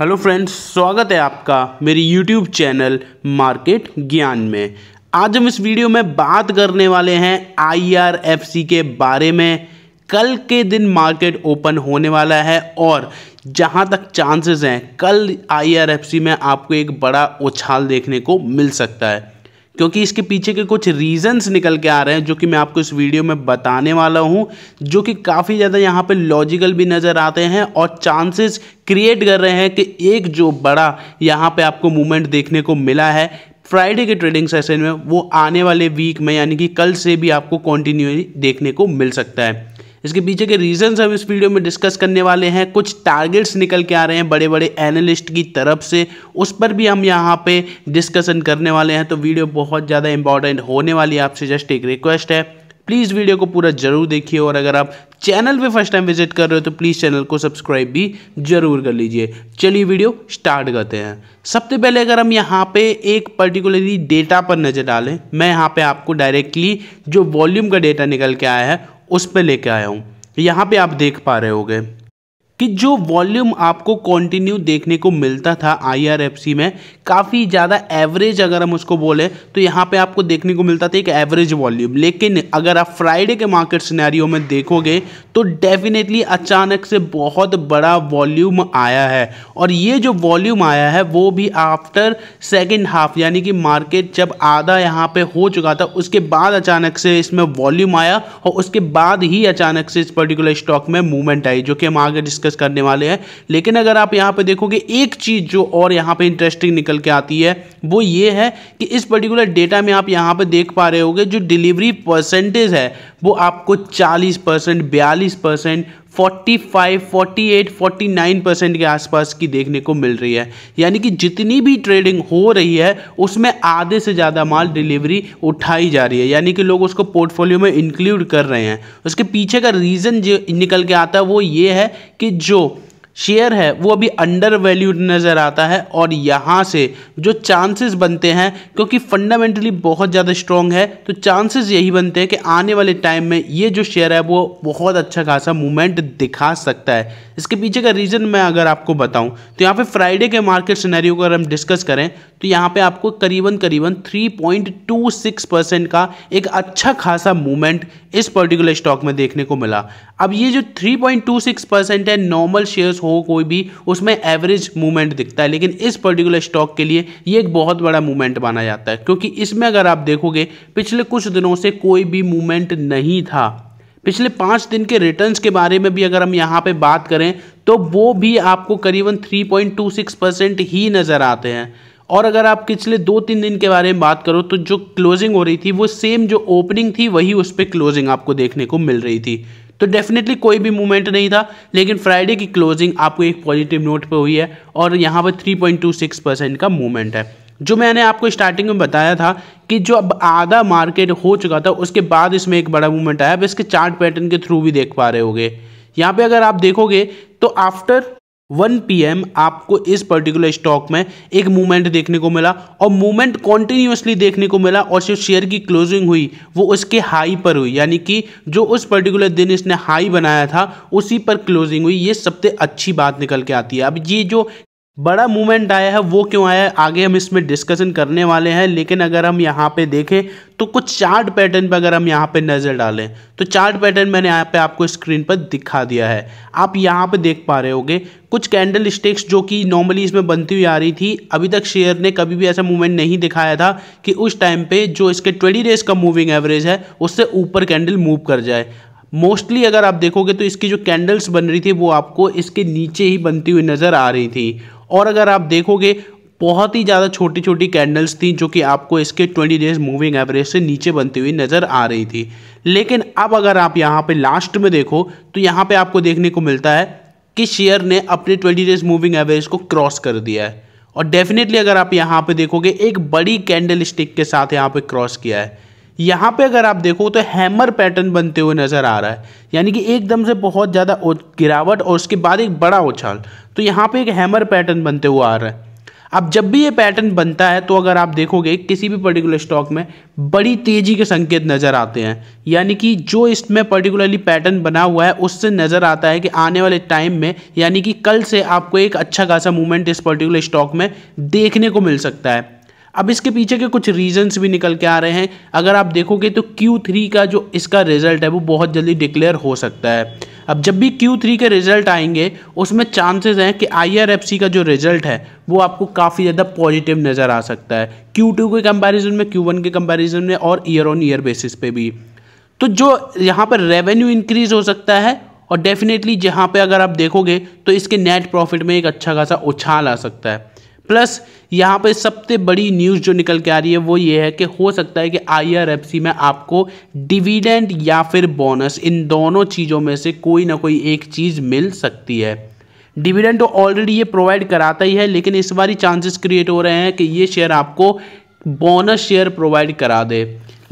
hello friends स्वागत है आपका मेरी यूट्यूब चैनल मार्केट ज्ञान में आज हम इस वीडियो में बात करने वाले हैं आईआरएफसी के बारे में कल के दिन मार्केट ओपन होने वाला है और जहां तक चांसेस हैं कल आईआरएफसी में आपको एक बड़ा उछाल देखने को मिल सकता है क्योंकि इसके पीछे के कुछ रीजंस निकल के आ रहे हैं जो कि मैं आपको इस वीडियो में बताने वाला हूँ जो कि काफ़ी ज़्यादा यहाँ पे लॉजिकल भी नज़र आते हैं और चांसेस क्रिएट कर रहे हैं कि एक जो बड़ा यहाँ पे आपको मूवमेंट देखने को मिला है फ्राइडे के ट्रेडिंग सेशन में वो आने वाले वीक में यानी कि कल से भी आपको कॉन्टिन्यू देखने को मिल सकता है इसके पीछे के रीजन हम इस वीडियो में डिस्कस करने वाले हैं कुछ टारगेट्स निकल के आ रहे हैं बड़े बड़े एनालिस्ट की तरफ से उस पर भी हम यहाँ पे डिस्कशन करने वाले हैं तो वीडियो बहुत ज़्यादा इंपॉर्टेंट होने वाली आपसे जस्ट एक रिक्वेस्ट है प्लीज़ वीडियो को पूरा जरूर देखिए और अगर आप चैनल पे फर्स्ट टाइम विजिट कर रहे हो तो प्लीज़ चैनल को सब्सक्राइब भी जरूर कर लीजिए चलिए वीडियो स्टार्ट करते हैं सबसे पहले अगर हम यहाँ पे एक पर्टिकुलरली डेटा पर नज़र डालें मैं यहाँ पे आपको डायरेक्टली जो वॉल्यूम का डेटा निकल के आया है उस पर लेके आया हूँ यहाँ पे आप देख पा रहे होगे कि जो वॉल्यूम आपको कंटिन्यू देखने को मिलता था आई में काफ़ी ज़्यादा एवरेज अगर हम उसको बोले तो यहाँ पे आपको देखने को मिलता था एक एवरेज वॉल्यूम लेकिन अगर आप फ्राइडे के मार्केट सिनेरियो में देखोगे तो डेफिनेटली अचानक से बहुत बड़ा वॉल्यूम आया है और ये जो वॉल्यूम आया है वो भी आफ्टर सेकेंड हाफ यानी कि मार्केट जब आधा यहाँ पर हो चुका था उसके बाद अचानक से इसमें वॉल्यूम आया और उसके बाद ही अचानक से इस पर्टिकुलर स्टॉक में मूवमेंट आई जो कि हम आगे डिस्कस डिस्कस करने वाले हैं लेकिन अगर आप यहाँ पे देखोगे एक चीज़ जो और यहाँ पे इंटरेस्टिंग निकल के आती है वो ये है कि इस पर्टिकुलर डेटा में आप यहाँ पे देख पा रहे होगे जो डिलीवरी परसेंटेज है वो आपको चालीस परसेंट बयालीस परसेंट 45, 48, 49 परसेंट के आसपास की देखने को मिल रही है यानी कि जितनी भी ट्रेडिंग हो रही है उसमें आधे से ज़्यादा माल डिलीवरी उठाई जा रही है यानी कि लोग उसको पोर्टफोलियो में इंक्लूड कर रहे हैं उसके पीछे का रीज़न जो निकल के आता है वो ये है कि जो शेयर है वो अभी अंडर वैल्यूड नज़र आता है और यहाँ से जो चांसेस बनते हैं क्योंकि फंडामेंटली बहुत ज़्यादा स्ट्रॉन्ग है तो चांसेस यही बनते हैं कि आने वाले टाइम में ये जो शेयर है वो बहुत अच्छा खासा मूवमेंट दिखा सकता है इसके पीछे का रीज़न मैं अगर आपको बताऊं तो यहाँ पे फ्राइडे के मार्केट सिनेरियो को अगर हम डिस्कस करें तो यहाँ पे आपको करीबन करीबन थ्री परसेंट का एक अच्छा खासा मूवमेंट इस पर्टिकुलर स्टॉक में देखने को मिला अब ये जो थ्री परसेंट है नॉर्मल शेयर्स हो कोई भी उसमें एवरेज मूवमेंट दिखता है लेकिन इस पर्टिकुलर स्टॉक के लिए ये एक बहुत बड़ा मूवमेंट माना जाता है क्योंकि इसमें अगर आप देखोगे पिछले कुछ दिनों से कोई भी मूवमेंट नहीं था पिछले पाँच दिन के रिटर्न्स के बारे में भी अगर हम यहाँ पे बात करें तो वो भी आपको करीबन 3.26 परसेंट ही नज़र आते हैं और अगर आप पिछले दो तीन दिन के बारे में बात करो तो जो क्लोजिंग हो रही थी वो सेम जो ओपनिंग थी वही उस पर क्लोजिंग आपको देखने को मिल रही थी तो डेफिनेटली कोई भी मूवमेंट नहीं था लेकिन फ्राइडे की क्लोजिंग आपको एक पॉजिटिव नोट पर हुई है और यहाँ पर थ्री परसेंट का मूवमेंट है जो मैंने आपको स्टार्टिंग में बताया था कि जो अब आधा मार्केट हो चुका था उसके बाद इसमें एक बड़ा मूवमेंट आया अब इसके चार्ट पैटर्न के थ्रू भी देख पा रहे होगे यहाँ पे अगर आप देखोगे तो आफ्टर 1 पीएम आपको इस पर्टिकुलर स्टॉक में एक मूवमेंट देखने को मिला और मूवमेंट कॉन्टिन्यूसली देखने को मिला और जो शेयर की क्लोजिंग हुई वो उसके हाई पर हुई यानी कि जो उस पर्टिकुलर दिन इसने हाई बनाया था उसी पर क्लोजिंग हुई ये सबसे अच्छी बात निकल के आती है अब ये जो बड़ा मूवमेंट आया है वो क्यों आया है आगे हम इसमें डिस्कशन करने वाले हैं लेकिन अगर हम यहाँ पे देखें तो कुछ चार्ट पैटर्न पर अगर हम यहाँ पे नज़र डालें तो चार्ट पैटर्न मैंने यहाँ पे आपको स्क्रीन पर दिखा दिया है आप यहाँ पे देख पा रहे होगे कुछ कैंडल स्टिक्स जो कि नॉर्मली इसमें बनती हुई आ रही थी अभी तक शेयर ने कभी भी ऐसा मूवमेंट नहीं दिखाया था कि उस टाइम पर जो इसके ट्वेंटी डेज का मूविंग एवरेज है उससे ऊपर कैंडल मूव कर जाए मोस्टली अगर आप देखोगे तो इसकी जो कैंडल्स बन रही थी वो आपको इसके नीचे ही बनती हुई नज़र आ रही थी और अगर आप देखोगे बहुत ही ज़्यादा छोटी छोटी कैंडल्स थी जो कि आपको इसके 20 डेज मूविंग एवरेज से नीचे बनती हुई नज़र आ रही थी लेकिन अब अगर आप यहाँ पे लास्ट में देखो तो यहाँ पे आपको देखने को मिलता है कि शेयर ने अपने 20 डेज मूविंग एवरेज को क्रॉस कर दिया है और डेफिनेटली अगर आप यहाँ पे देखोगे एक बड़ी कैंडल स्टिक के साथ यहाँ पे क्रॉस किया है यहाँ पे अगर आप देखो तो हैमर पैटर्न बनते हुए नज़र आ रहा है यानी कि एकदम से बहुत ज़्यादा गिरावट और उसके बाद एक बड़ा उछाल तो यहाँ पे एक हैमर पैटर्न बनते हुए आ रहा है अब जब भी ये पैटर्न बनता है तो अगर आप देखोगे किसी भी पर्टिकुलर स्टॉक में बड़ी तेज़ी के संकेत नज़र आते हैं यानी कि जो इसमें पर्टिकुलरली पैटर्न बना हुआ है उससे नज़र आता है कि आने वाले टाइम में यानी कि कल से आपको एक अच्छा खासा मूवमेंट इस पर्टिकुलर स्टॉक में देखने को मिल सकता है अब इसके पीछे के कुछ रीजंस भी निकल के आ रहे हैं अगर आप देखोगे तो Q3 का जो इसका रिजल्ट है वो बहुत जल्दी डिक्लेयर हो सकता है अब जब भी Q3 के रिजल्ट आएंगे उसमें चांसेस हैं कि आई का जो रिजल्ट है वो आपको काफ़ी ज़्यादा पॉजिटिव नज़र आ सकता है Q2 के कंपैरिजन में Q1 के कंपैरिजन में और ईयर ऑन ईयर बेसिस पे भी तो जो यहाँ पर रेवेन्यू इंक्रीज हो सकता है और डेफिनेटली जहाँ पर अगर आप देखोगे तो इसके नेट प्रॉफिट में एक अच्छा खासा उछाल आ सकता है प्लस यहाँ पे सबसे बड़ी न्यूज़ जो निकल के आ रही है वो ये है कि हो सकता है कि आई में आपको डिविडेंड या फिर बोनस इन दोनों चीज़ों में से कोई ना कोई एक चीज़ मिल सकती है डिविडेंड तो ऑलरेडी ये प्रोवाइड कराता ही है लेकिन इस बार ही चांसेस क्रिएट हो रहे हैं कि ये शेयर आपको बोनस शेयर प्रोवाइड करा दे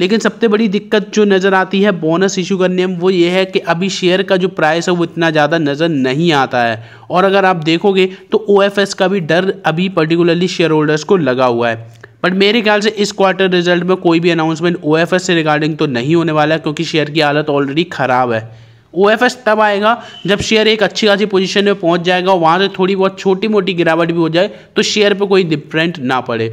लेकिन सबसे बड़ी दिक्कत जो नज़र आती है बोनस इशू करने में वो ये है कि अभी शेयर का जो प्राइस है वो इतना ज़्यादा नज़र नहीं आता है और अगर आप देखोगे तो ओ का भी डर अभी पर्टिकुलरली शेयर होल्डर्स को लगा हुआ है बट मेरे ख्याल से इस क्वार्टर रिजल्ट में कोई भी अनाउंसमेंट ओ से रिगार्डिंग तो नहीं होने वाला है क्योंकि शेयर की हालत ऑलरेडी ख़राब है ओ तब आएगा जब शेयर एक अच्छी खासी पोजीशन में पहुँच जाएगा वहाँ से थोड़ी बहुत छोटी मोटी गिरावट भी हो जाए तो शेयर पर कोई डिफरेंट ना पड़े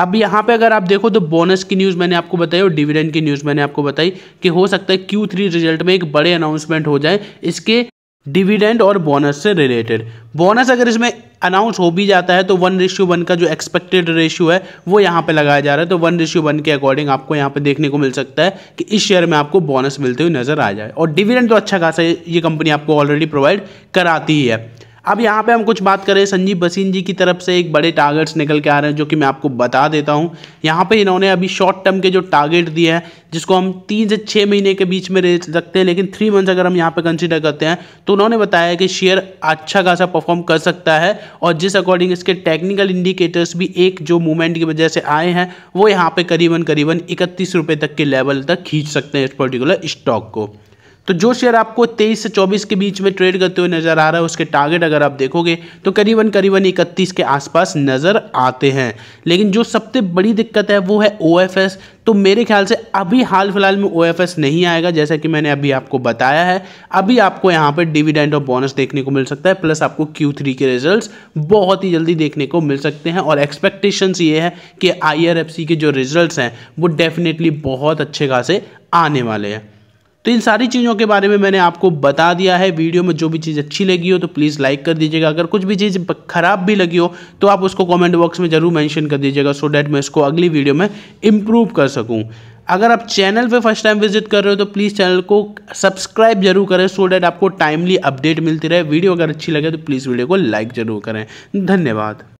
अब यहाँ पे अगर आप देखो तो बोनस की न्यूज़ मैंने आपको बताई और डिविडेंड की न्यूज़ मैंने आपको बताई कि हो सकता है क्यू थ्री रिजल्ट में एक बड़े अनाउंसमेंट हो जाए इसके डिविडेंड और बोनस से रिलेटेड बोनस अगर इसमें अनाउंस हो भी जाता है तो वन रेशियो वन का जो एक्सपेक्टेड रेशियो है वो यहाँ पे लगाया जा रहा है तो वन रेशियो वन के अकॉर्डिंग आपको यहाँ पे देखने को मिल सकता है कि इस शेयर में आपको बोनस मिलते हुए नजर आ जाए और डिविडेंड तो अच्छा खासा ये कंपनी आपको ऑलरेडी प्रोवाइड कराती ही है अब यहाँ पे हम कुछ बात करें संजीव बसीन जी की तरफ से एक बड़े टारगेट्स निकल के आ रहे हैं जो कि मैं आपको बता देता हूँ यहाँ पे इन्होंने अभी शॉर्ट टर्म के जो टारगेट दिए हैं जिसको हम तीन से छः महीने के बीच में रेच सकते हैं लेकिन थ्री मंथ्स अगर हम यहाँ पे कंसिडर करते हैं तो उन्होंने बताया कि शेयर अच्छा खासा परफॉर्म कर सकता है और जिस अकॉर्डिंग इसके टेक्निकल इंडिकेटर्स भी एक जो मूवमेंट की वजह से आए हैं वो यहाँ पर करीबन करीबन इकतीस तक के लेवल तक खींच सकते हैं इस पर्टिकुलर स्टॉक को तो जो शेयर आपको 23 से 24 के बीच में ट्रेड करते हुए नजर आ रहा है उसके टारगेट अगर आप देखोगे तो करीबन करीबन 31 के आसपास नज़र आते हैं लेकिन जो सबसे बड़ी दिक्कत है वो है ओ तो मेरे ख्याल से अभी हाल फिलहाल में ओ नहीं आएगा जैसा कि मैंने अभी आपको बताया है अभी आपको यहाँ पर डिविडेंड और बोनस देखने को मिल सकता है प्लस आपको क्यू के रिजल्ट बहुत ही जल्दी देखने को मिल सकते हैं और एक्सपेक्टेशंस ये है कि आई के जो रिजल्ट हैं वो डेफिनेटली बहुत अच्छे खासे आने वाले हैं तो इन सारी चीज़ों के बारे में मैंने आपको बता दिया है वीडियो में जो भी चीज़ अच्छी लगी हो तो प्लीज़ लाइक कर दीजिएगा अगर कुछ भी चीज़ खराब भी लगी हो तो आप उसको कमेंट बॉक्स में ज़रूर मेंशन कर दीजिएगा सो डैट मैं इसको अगली वीडियो में इम्प्रूव कर सकूँ अगर आप चैनल पे फर्स्ट टाइम विजिट कर रहे हो तो प्लीज़ चैनल को सब्सक्राइब जरूर करें सो डैट आपको टाइमली अपडेट मिलती रहे वीडियो अगर अच्छी लगे तो प्लीज़ वीडियो को लाइक ज़रूर करें धन्यवाद